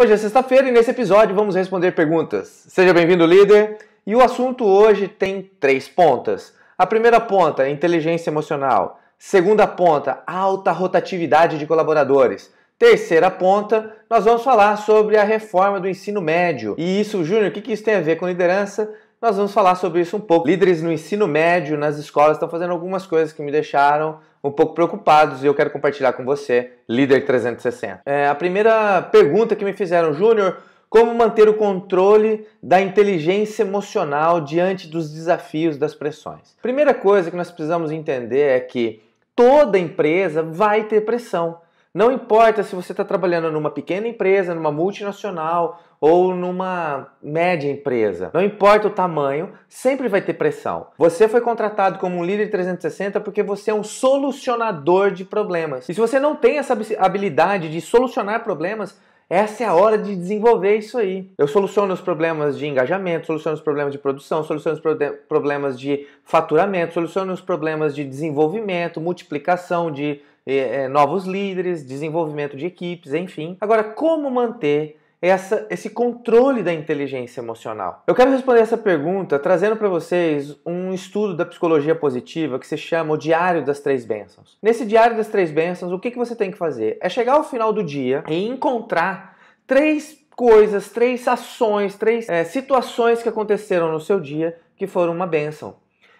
Hoje é sexta-feira e nesse episódio vamos responder perguntas. Seja bem-vindo, líder! E o assunto hoje tem três pontas. A primeira ponta, inteligência emocional. Segunda ponta, alta rotatividade de colaboradores. Terceira ponta, nós vamos falar sobre a reforma do ensino médio. E isso, Júnior, o que, que isso tem a ver com liderança? Nós vamos falar sobre isso um pouco. Líderes no ensino médio, nas escolas, estão fazendo algumas coisas que me deixaram um pouco preocupados e eu quero compartilhar com você, Líder 360. É, a primeira pergunta que me fizeram, Júnior, como manter o controle da inteligência emocional diante dos desafios das pressões? Primeira coisa que nós precisamos entender é que toda empresa vai ter pressão. Não importa se você está trabalhando numa pequena empresa, numa multinacional, ou numa média empresa. Não importa o tamanho, sempre vai ter pressão. Você foi contratado como um líder 360 porque você é um solucionador de problemas. E se você não tem essa habilidade de solucionar problemas, essa é a hora de desenvolver isso aí. Eu soluciono os problemas de engajamento, soluciono os problemas de produção, soluciono os pro problemas de faturamento, soluciono os problemas de desenvolvimento, multiplicação de eh, eh, novos líderes, desenvolvimento de equipes, enfim. Agora, como manter é essa, esse controle da inteligência emocional? Eu quero responder essa pergunta trazendo para vocês um estudo da psicologia positiva que se chama o Diário das Três Bênçãos. Nesse Diário das Três Bênçãos, o que, que você tem que fazer? É chegar ao final do dia e encontrar três coisas, três ações, três é, situações que aconteceram no seu dia que foram uma bênção.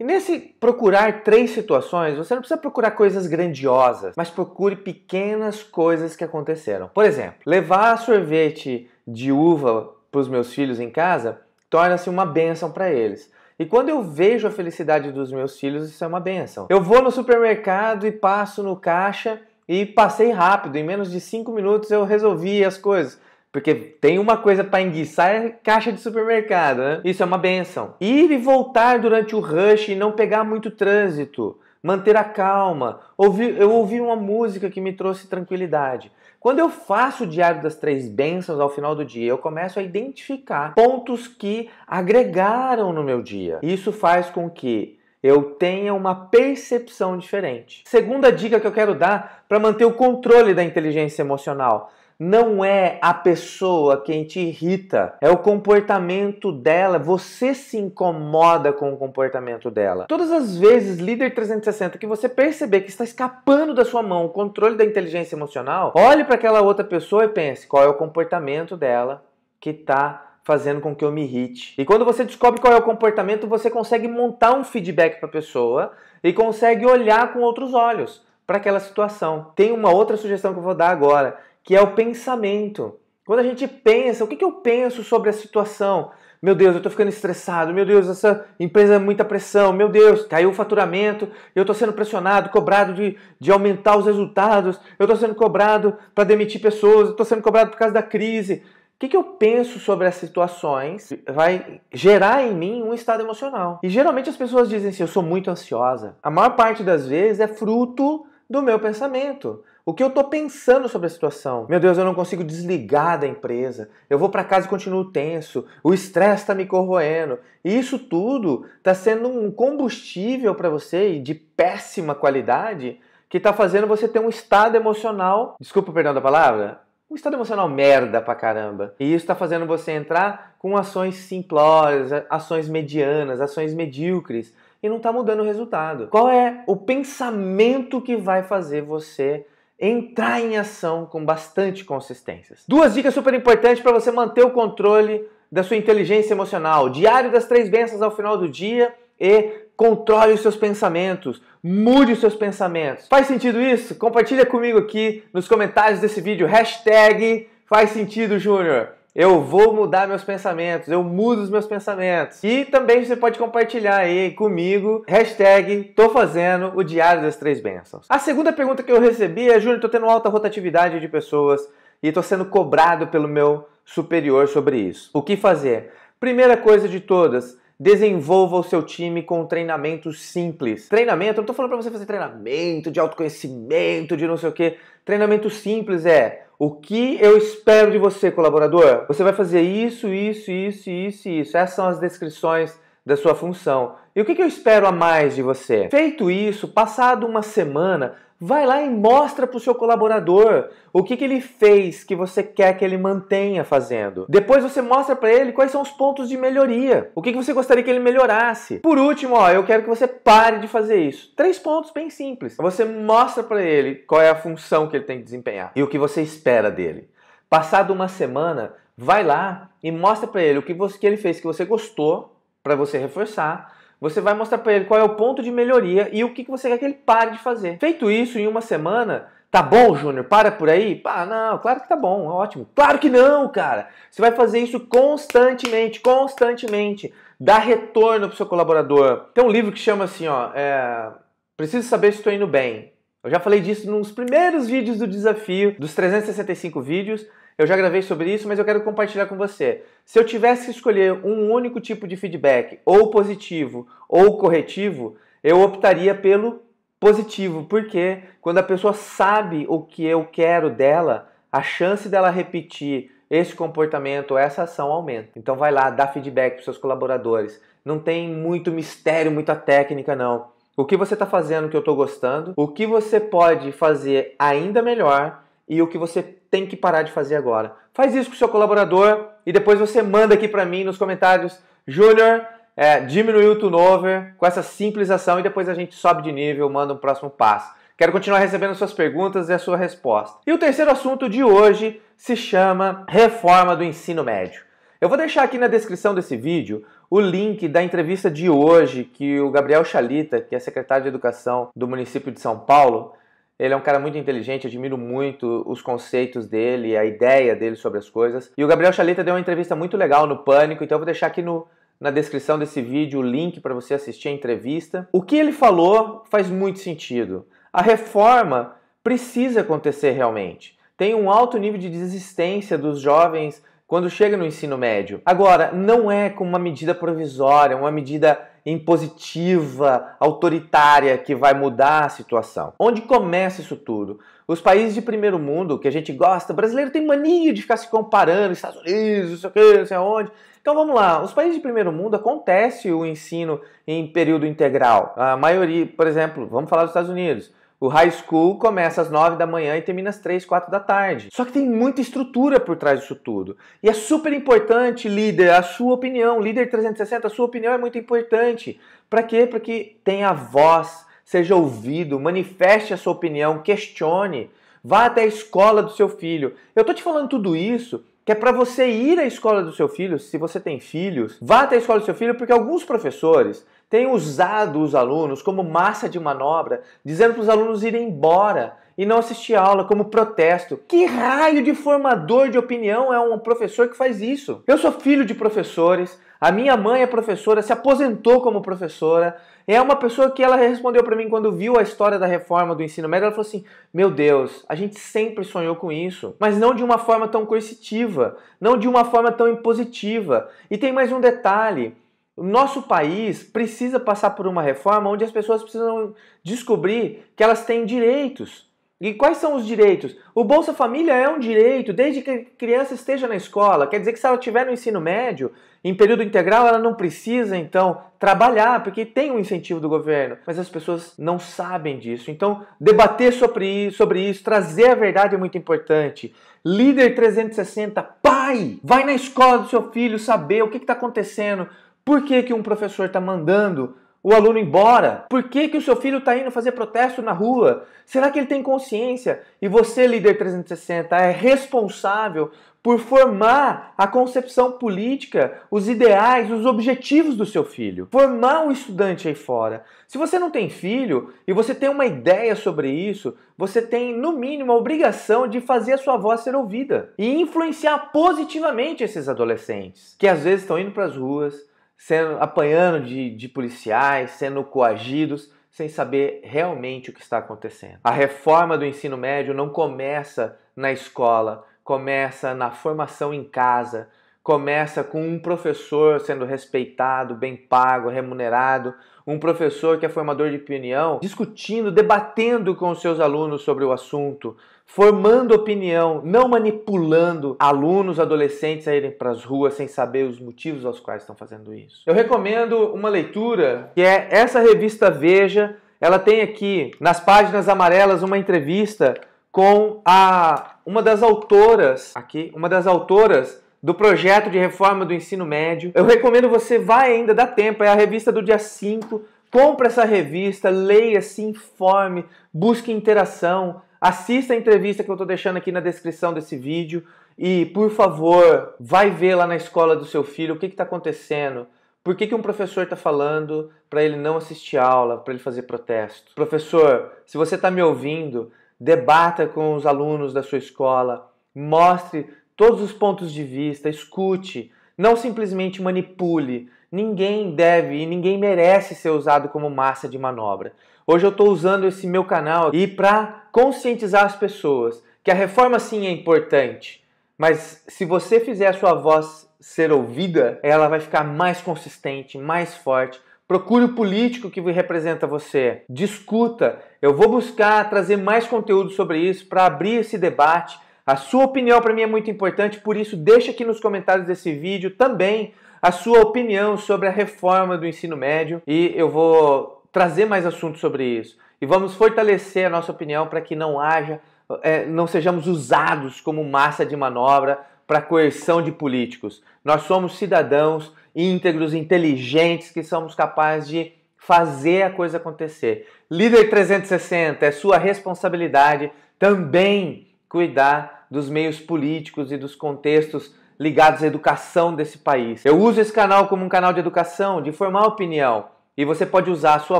E nesse procurar três situações, você não precisa procurar coisas grandiosas, mas procure pequenas coisas que aconteceram. Por exemplo, levar sorvete de uva para os meus filhos em casa torna-se uma benção para eles. E quando eu vejo a felicidade dos meus filhos, isso é uma benção. Eu vou no supermercado e passo no caixa e passei rápido, em menos de cinco minutos eu resolvi as coisas. Porque tem uma coisa para enguiçar é caixa de supermercado, né? Isso é uma benção. Ir e voltar durante o rush e não pegar muito trânsito. Manter a calma. Ouvir, eu ouvi uma música que me trouxe tranquilidade. Quando eu faço o diário das três bênçãos ao final do dia, eu começo a identificar pontos que agregaram no meu dia. Isso faz com que eu tenha uma percepção diferente. Segunda dica que eu quero dar para manter o controle da inteligência emocional: não é a pessoa quem te irrita, é o comportamento dela. Você se incomoda com o comportamento dela. Todas as vezes, líder 360, que você perceber que está escapando da sua mão o controle da inteligência emocional, olhe para aquela outra pessoa e pense qual é o comportamento dela que está fazendo com que eu me irrite. E quando você descobre qual é o comportamento, você consegue montar um feedback para a pessoa e consegue olhar com outros olhos para aquela situação. Tem uma outra sugestão que eu vou dar agora, que é o pensamento. Quando a gente pensa, o que, que eu penso sobre a situação? Meu Deus, eu estou ficando estressado. Meu Deus, essa empresa é muita pressão. Meu Deus, caiu o faturamento. Eu estou sendo pressionado, cobrado de, de aumentar os resultados. Eu estou sendo cobrado para demitir pessoas. Eu estou sendo cobrado por causa da crise. O que, que eu penso sobre as situações vai gerar em mim um estado emocional. E geralmente as pessoas dizem assim: eu sou muito ansiosa. A maior parte das vezes é fruto do meu pensamento. O que eu estou pensando sobre a situação? Meu Deus, eu não consigo desligar da empresa. Eu vou para casa e continuo tenso. O estresse está me corroendo. E isso tudo está sendo um combustível para você de péssima qualidade que está fazendo você ter um estado emocional. Desculpa o perdão da palavra. Um estado emocional merda pra caramba. E isso está fazendo você entrar com ações simplórias, ações medianas, ações medíocres e não está mudando o resultado. Qual é o pensamento que vai fazer você entrar em ação com bastante consistência. Duas dicas super importantes para você manter o controle da sua inteligência emocional. Diário das três bênçãos ao final do dia e controle os seus pensamentos, mude os seus pensamentos. Faz sentido isso? Compartilha comigo aqui nos comentários desse vídeo, hashtag faz sentido, Júnior. Eu vou mudar meus pensamentos, eu mudo os meus pensamentos. E também você pode compartilhar aí comigo, hashtag tô fazendo o diário das três bênçãos. A segunda pergunta que eu recebi é, Júnior, tô tendo alta rotatividade de pessoas e tô sendo cobrado pelo meu superior sobre isso. O que fazer? Primeira coisa de todas, desenvolva o seu time com treinamento simples. Treinamento, eu não tô falando para você fazer treinamento de autoconhecimento, de não sei o que. Treinamento simples é o que eu espero de você, colaborador? Você vai fazer isso, isso, isso, isso e isso. Essas são as descrições da sua função. E o que eu espero a mais de você? Feito isso, passado uma semana, Vai lá e mostra para o seu colaborador o que, que ele fez que você quer que ele mantenha fazendo. Depois você mostra para ele quais são os pontos de melhoria, o que, que você gostaria que ele melhorasse. Por último, ó, eu quero que você pare de fazer isso. Três pontos bem simples. Você mostra para ele qual é a função que ele tem que desempenhar e o que você espera dele. Passado uma semana, vai lá e mostra para ele o que, você, que ele fez que você gostou para você reforçar você vai mostrar para ele qual é o ponto de melhoria e o que, que você quer que ele pare de fazer. Feito isso, em uma semana, Tá bom, Júnior? Para por aí? Ah, não, claro que tá bom, ótimo. Claro que não, cara. Você vai fazer isso constantemente, constantemente. Dá retorno pro seu colaborador. Tem um livro que chama assim, ó, é... Preciso saber se estou indo bem. Eu já falei disso nos primeiros vídeos do desafio, dos 365 vídeos. Eu já gravei sobre isso, mas eu quero compartilhar com você. Se eu tivesse que escolher um único tipo de feedback, ou positivo ou corretivo, eu optaria pelo positivo, porque quando a pessoa sabe o que eu quero dela, a chance dela repetir esse comportamento, essa ação aumenta. Então vai lá, dá feedback para seus colaboradores. Não tem muito mistério, muita técnica não. O que você está fazendo que eu estou gostando? O que você pode fazer ainda melhor? e o que você tem que parar de fazer agora. Faz isso com o seu colaborador e depois você manda aqui para mim nos comentários, Júnior, é, diminuiu o turnover com essa simples ação e depois a gente sobe de nível, manda um próximo passo. Quero continuar recebendo suas perguntas e a sua resposta. E o terceiro assunto de hoje se chama reforma do ensino médio. Eu vou deixar aqui na descrição desse vídeo o link da entrevista de hoje que o Gabriel Chalita, que é secretário de Educação do município de São Paulo, ele é um cara muito inteligente, admiro muito os conceitos dele, a ideia dele sobre as coisas. E o Gabriel Chaleta deu uma entrevista muito legal no Pânico, então eu vou deixar aqui no, na descrição desse vídeo o link para você assistir a entrevista. O que ele falou faz muito sentido. A reforma precisa acontecer realmente. Tem um alto nível de desistência dos jovens quando chega no ensino médio. Agora, não é com uma medida provisória, uma medida impositiva, autoritária que vai mudar a situação. Onde começa isso tudo? Os países de primeiro mundo que a gente gosta, brasileiro tem mania de ficar se comparando, Estados Unidos, não sei o que, não sei aonde. Então vamos lá, os países de primeiro mundo acontece o ensino em período integral. A maioria, por exemplo, vamos falar dos Estados Unidos. O high school começa às 9 da manhã e termina às 3, 4 da tarde. Só que tem muita estrutura por trás disso tudo. E é super importante, líder, a sua opinião. Líder 360, a sua opinião é muito importante. Para quê? Para que tenha voz, seja ouvido, manifeste a sua opinião, questione. Vá até a escola do seu filho. Eu tô te falando tudo isso que é para você ir à escola do seu filho, se você tem filhos, vá até a escola do seu filho, porque alguns professores têm usado os alunos como massa de manobra, dizendo para os alunos irem embora e não assistir a aula como protesto. Que raio de formador de opinião é um professor que faz isso? Eu sou filho de professores, a minha mãe é professora, se aposentou como professora. É uma pessoa que ela respondeu para mim quando viu a história da reforma do ensino médio, ela falou assim: "Meu Deus, a gente sempre sonhou com isso, mas não de uma forma tão coercitiva, não de uma forma tão impositiva". E tem mais um detalhe, o nosso país precisa passar por uma reforma onde as pessoas precisam descobrir que elas têm direitos. E quais são os direitos? O Bolsa Família é um direito desde que a criança esteja na escola. Quer dizer que se ela estiver no ensino médio, em período integral, ela não precisa, então, trabalhar, porque tem um incentivo do governo, mas as pessoas não sabem disso. Então, debater sobre isso, sobre isso trazer a verdade é muito importante. Líder 360, pai, vai na escola do seu filho saber o que está acontecendo, por que, que um professor está mandando o aluno embora? Por que, que o seu filho está indo fazer protesto na rua? Será que ele tem consciência? E você, líder 360, é responsável por formar a concepção política, os ideais, os objetivos do seu filho. Formar um estudante aí fora. Se você não tem filho e você tem uma ideia sobre isso, você tem, no mínimo, a obrigação de fazer a sua voz ser ouvida e influenciar positivamente esses adolescentes que às vezes estão indo para as ruas, sendo apanhando de, de policiais, sendo coagidos sem saber realmente o que está acontecendo. A reforma do ensino médio não começa na escola, começa na formação em casa, começa com um professor sendo respeitado, bem pago, remunerado, um professor que é formador de opinião, discutindo, debatendo com os seus alunos sobre o assunto, formando opinião, não manipulando alunos, adolescentes a irem para as ruas sem saber os motivos aos quais estão fazendo isso. Eu recomendo uma leitura que é essa revista Veja. Ela tem aqui nas páginas amarelas uma entrevista com a uma das autoras aqui, uma das autoras do projeto de reforma do ensino médio. Eu recomendo você vá ainda, dá tempo, é a revista do dia 5. Compre essa revista, leia, se informe, busque interação, assista a entrevista que eu estou deixando aqui na descrição desse vídeo e, por favor, vai ver lá na escola do seu filho o que está acontecendo. Por que, que um professor está falando para ele não assistir aula, para ele fazer protesto? Professor, se você está me ouvindo, debata com os alunos da sua escola, mostre todos os pontos de vista, escute, não simplesmente manipule. Ninguém deve e ninguém merece ser usado como massa de manobra. Hoje eu estou usando esse meu canal e para conscientizar as pessoas que a reforma sim é importante, mas se você fizer a sua voz ser ouvida, ela vai ficar mais consistente, mais forte Procure o político que representa você. Discuta. Eu vou buscar trazer mais conteúdo sobre isso para abrir esse debate. A sua opinião para mim é muito importante, por isso deixa aqui nos comentários desse vídeo também a sua opinião sobre a reforma do ensino médio e eu vou trazer mais assuntos sobre isso. E vamos fortalecer a nossa opinião para que não haja, é, não sejamos usados como massa de manobra para coerção de políticos. Nós somos cidadãos íntegros, inteligentes, que somos capazes de fazer a coisa acontecer. Líder 360 é sua responsabilidade também cuidar dos meios políticos e dos contextos ligados à educação desse país. Eu uso esse canal como um canal de educação, de formar opinião. E você pode usar a sua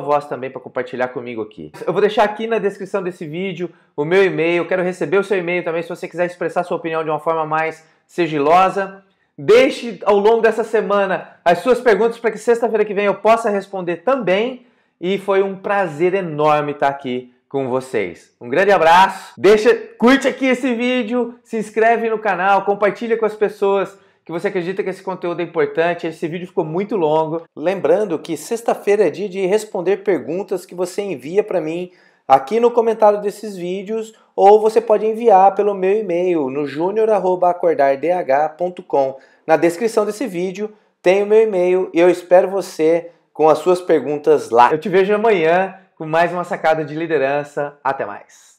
voz também para compartilhar comigo aqui. Eu vou deixar aqui na descrição desse vídeo o meu e-mail. Quero receber o seu e-mail também se você quiser expressar sua opinião de uma forma mais sigilosa. Deixe ao longo dessa semana as suas perguntas para que sexta-feira que vem eu possa responder também. E foi um prazer enorme estar aqui com vocês. Um grande abraço. Deixa, curte aqui esse vídeo, se inscreve no canal, compartilha com as pessoas que você acredita que esse conteúdo é importante. Esse vídeo ficou muito longo. Lembrando que sexta-feira é dia de responder perguntas que você envia para mim aqui no comentário desses vídeos ou você pode enviar pelo meu e-mail no junior@acordardh.com. Na descrição desse vídeo tem o meu e-mail e eu espero você com as suas perguntas lá. Eu te vejo amanhã com mais uma sacada de liderança. Até mais.